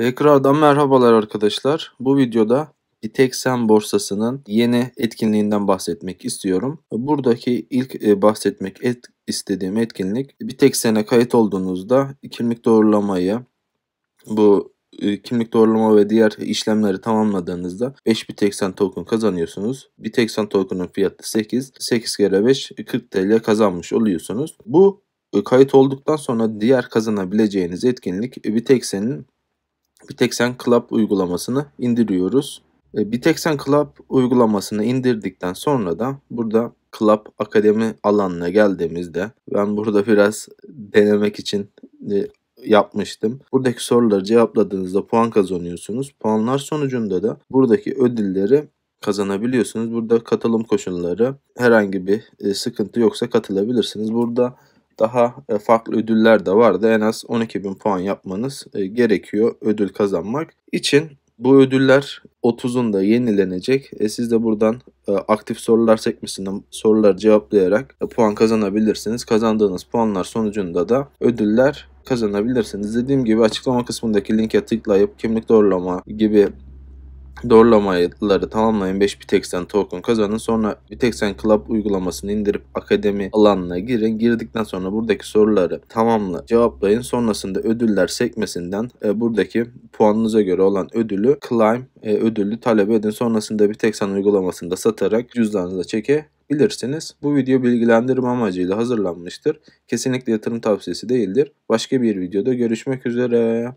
Tekrardan merhabalar arkadaşlar. Bu videoda Bitexen borsasının yeni etkinliğinden bahsetmek istiyorum. Buradaki ilk e, bahsetmek et, istediğim etkinlik Bitexen'e kayıt olduğunuzda kimlik doğrulamayı bu e, kimlik doğrulama ve diğer işlemleri tamamladığınızda 5 Bitexen token kazanıyorsunuz. Bitexen token'ın fiyatı 8. 8 kere 5 40 TL kazanmış oluyorsunuz. Bu e, kayıt olduktan sonra diğer kazanabileceğiniz etkinlik Bitexen'in Bitexen Club uygulamasını indiriyoruz. E, Bitexen Club uygulamasını indirdikten sonra da burada Club Akademi alanına geldiğimizde ben burada biraz denemek için e, yapmıştım. Buradaki soruları cevapladığınızda puan kazanıyorsunuz. Puanlar sonucunda da buradaki ödülleri kazanabiliyorsunuz. Burada katılım koşulları herhangi bir e, sıkıntı yoksa katılabilirsiniz. Burada daha e, farklı ödüller de vardı. En az 12.000 puan yapmanız e, gerekiyor ödül kazanmak için. Bu ödüller 30'unda yenilenecek. E siz de buradan e, aktif sorular sekmesinden sorular cevaplayarak e, puan kazanabilirsiniz. Kazandığınız puanlar sonucunda da ödüller kazanabilirsiniz. Dediğim gibi açıklama kısmındaki linke tıklayıp kimlik doğrulama gibi doğrulamaları tamamlayın 5 Bitexen token kazanın. Sonra Bitexen Club uygulamasını indirip akademi alanına girin. Girdikten sonra buradaki soruları tamamla cevaplayın. Sonrasında ödüller sekmesinden e, buradaki puanınıza göre olan ödülü climb e, ödülü talep edin. Sonrasında Bitexen uygulamasında satarak cüzdanınıza çekebilirsiniz. Bu video bilgilendirme amacıyla hazırlanmıştır. Kesinlikle yatırım tavsiyesi değildir. Başka bir videoda görüşmek üzere.